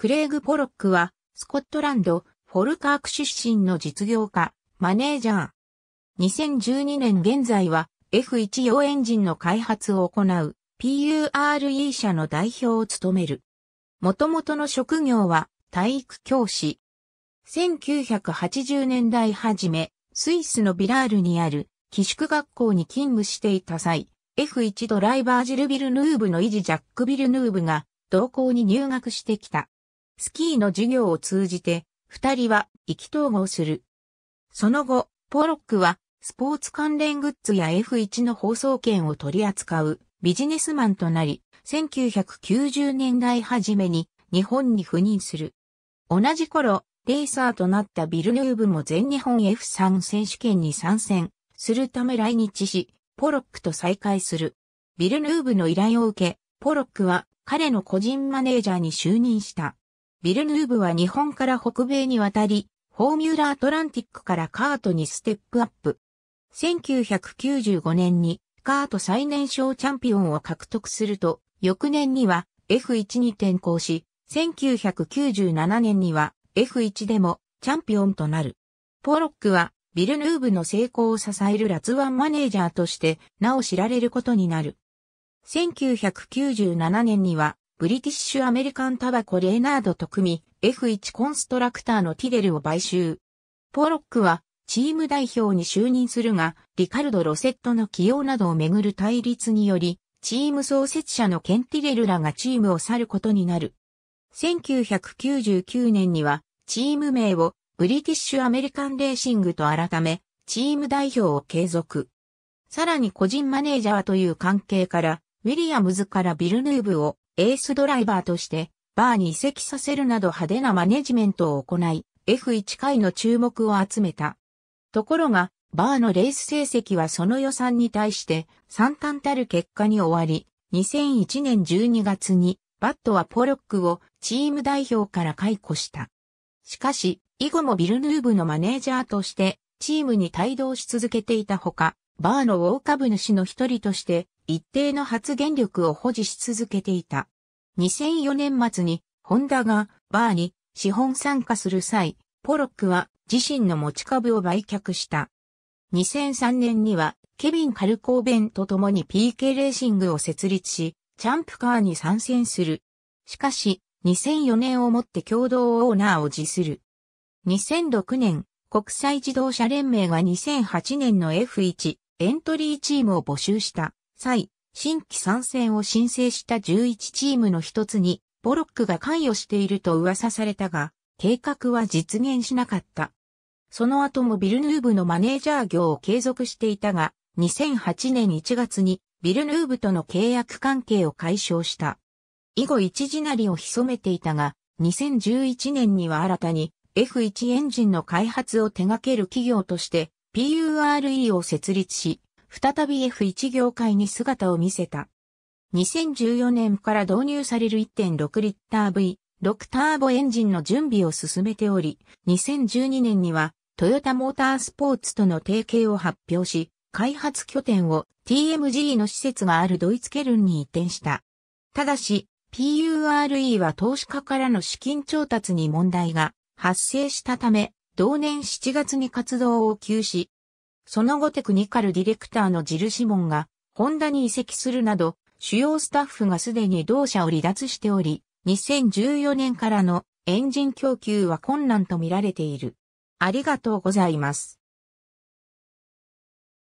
クレイグ・ポロックは、スコットランド、フォルカーク出身の実業家、マネージャー。2012年現在は、F1 用エンジンの開発を行う、PURE 社の代表を務める。元々の職業は、体育教師。1980年代初め、スイスのビラールにある寄宿学校に勤務していた際、F1 ドライバージル・ビルヌーブの維持ジャック・ビルヌーブが同校に入学してきた。スキーの授業を通じて、二人は意気投合する。その後、ポロックは、スポーツ関連グッズや F1 の放送権を取り扱うビジネスマンとなり、1990年代初めに日本に赴任する。同じ頃、レーサーとなったビルヌーブも全日本 F3 選手権に参戦するため来日し、ポロックと再会する。ビルヌーブの依頼を受け、ポロックは彼の個人マネージャーに就任した。ビルヌーブは日本から北米に渡り、フォーミュラアトランティックからカートにステップアップ。1995年にカート最年少チャンピオンを獲得すると、翌年には F1 に転向し、1997年には F1 でもチャンピオンとなる。ポロックはビルヌーブの成功を支えるラツワンマネージャーとしてなお知られることになる。1997年にはブリティッシュアメリカンタバコレーナードと組み、F1 コンストラクターのティデルを買収。ポロックは、チーム代表に就任するが、リカルド・ロセットの起用などをめぐる対立により、チーム創設者のケンティレルらがチームを去ることになる。1999年には、チーム名をブリティッシュアメリカンレーシングと改め、チーム代表を継続。さらに個人マネージャーという関係から、ウィリアムズからビルヌーブをエースドライバーとして、バーに移籍させるなど派手なマネジメントを行い、F1 回の注目を集めた。ところが、バーのレース成績はその予算に対して惨憺たる結果に終わり、2001年12月にバットはポロックをチーム代表から解雇した。しかし、以後もビルヌーブのマネージャーとしてチームに帯同し続けていたほか、バーの大株主の一人として一定の発言力を保持し続けていた。2004年末にホンダがバーに資本参加する際、ポロックは自身の持ち株を売却した。2003年にはケビン・カルコーベンと共に PK レーシングを設立し、チャンプカーに参戦する。しかし、2004年をもって共同オーナーを辞する。2006年、国際自動車連盟が2008年の F1 エントリーチームを募集した際、新規参戦を申請した11チームの一つに、ボロックが関与していると噂されたが、計画は実現しなかった。その後もビルヌーブのマネージャー業を継続していたが、2008年1月にビルヌーブとの契約関係を解消した。以後一時なりを潜めていたが、2011年には新たに F1 エンジンの開発を手掛ける企業として PURE を設立し、再び F1 業界に姿を見せた。2014年から導入される1.6リッター V、6ターボエンジンの準備を進めており、2012年にはトヨタモータースポーツとの提携を発表し、開発拠点を TMG の施設があるドイツケルンに移転した。ただし、PURE は投資家からの資金調達に問題が発生したため、同年7月に活動を休止、その後テクニカルディレクターのジル・シモンが、ホンダに移籍するなど、主要スタッフがすでに同社を離脱しており、2014年からのエンジン供給は困難とみられている。ありがとうございます。